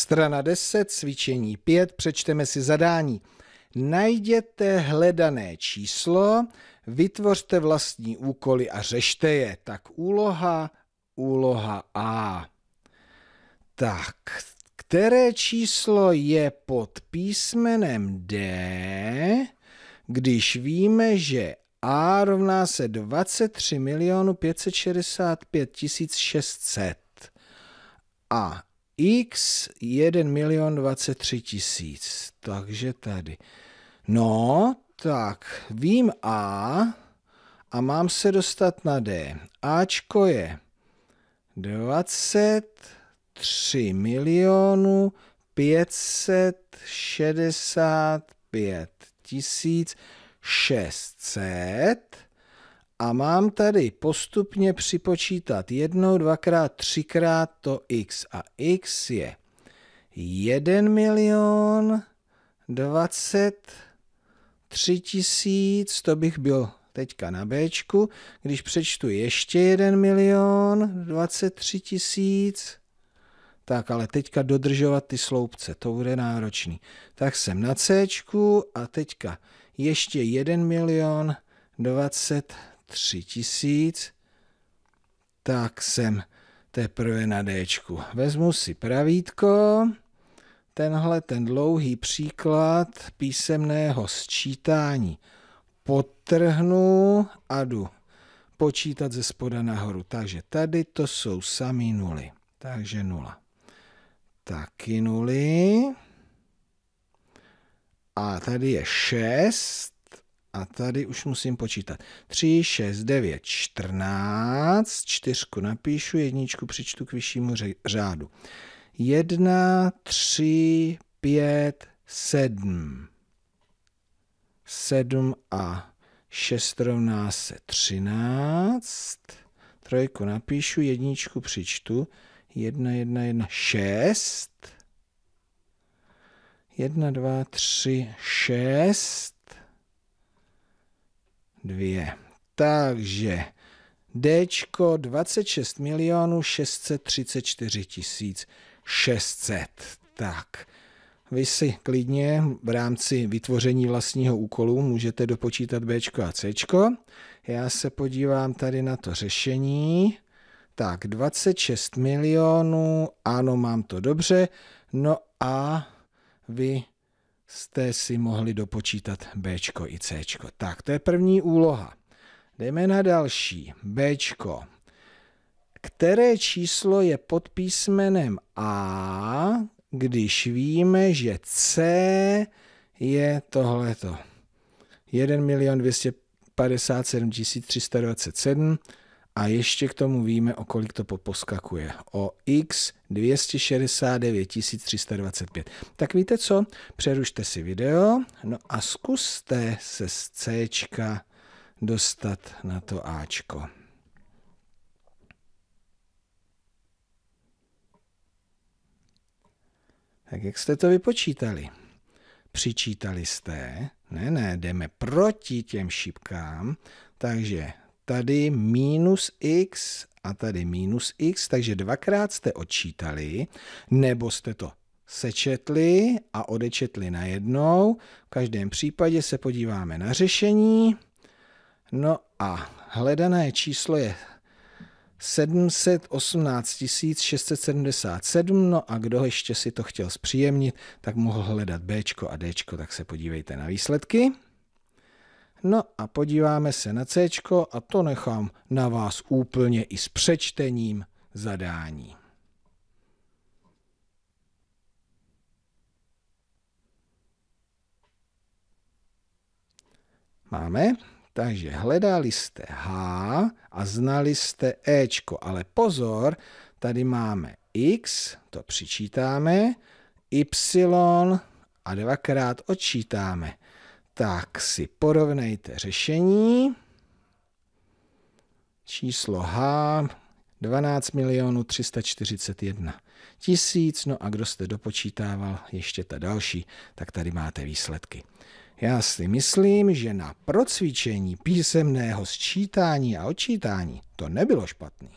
Strana 10, cvičení 5, přečteme si zadání. Najděte hledané číslo, vytvořte vlastní úkoly a řešte je. Tak úloha, úloha A. Tak, které číslo je pod písmenem D, když víme, že A rovná se 23 565 600 a x 1 milion 23 tisíc. Takže tady. No, tak vím A a mám se dostat na D. Ačko je 23 milionů 565 tisíc 600 a mám tady postupně připočítat jednou, dvakrát, třikrát to x. A x je 1 milion 23 tisíc, to bych byl teďka na B, když přečtu ještě 1 milion 23 tisíc, tak ale teďka dodržovat ty sloupce, to bude náročný. Tak jsem na C a teďka ještě 1 milion 23 tři tisíc, tak jsem teprve na Dčku. Vezmu si pravítko, tenhle ten dlouhý příklad písemného sčítání potrhnu a jdu počítat ze spoda nahoru. Takže tady to jsou samý nuly. Takže nula. Taky nuly. A tady je 6. A tady už musím počítat. 3, 6, 9, 14. Čtyřku napíšu, jedničku přičtu k vyššímu řádu. 1, 3, 5, 7. 7 a 6 rovná se 13. Trojku napíšu, jedničku přičtu. 1, 1, 1, 6. 1, 2, 3, 6. 2. Takže D 26 milionů 634 tisíc 600. Tak, vy si klidně v rámci vytvoření vlastního úkolu můžete dopočítat B a C. Já se podívám tady na to řešení. Tak, 26 milionů, ano, mám to dobře. No a vy jste si mohli dopočítat B i C. Tak, to je první úloha. Jdeme na další. B. Které číslo je pod písmenem A, když víme, že C je tohleto? 1 257 327 a ještě k tomu víme, o kolik to poposkakuje. O x 269 325. Tak víte co? Přerušte si video no a zkuste se z C dostat na to Ačko. Tak jak jste to vypočítali? Přičítali jste, ne, ne, jdeme proti těm šipkám, takže tady minus x a tady minus x, takže dvakrát jste odčítali, nebo jste to sečetli a odečetli na jednou. V každém případě se podíváme na řešení. No a hledané číslo je 718 677, no a kdo ještě si to chtěl zpříjemnit, tak mohl hledat B a D, tak se podívejte na výsledky. No a podíváme se na C a to nechám na vás úplně i s přečtením zadání. Máme? Takže hledali jste H a znali jste E, ale pozor, tady máme X, to přičítáme, Y a dvakrát odčítáme tak si porovnejte řešení. Číslo H 12 milionů 341 tisíc. No a kdo jste dopočítával ještě ta další, tak tady máte výsledky. Já si myslím, že na procvičení písemného sčítání a odčítání to nebylo špatný.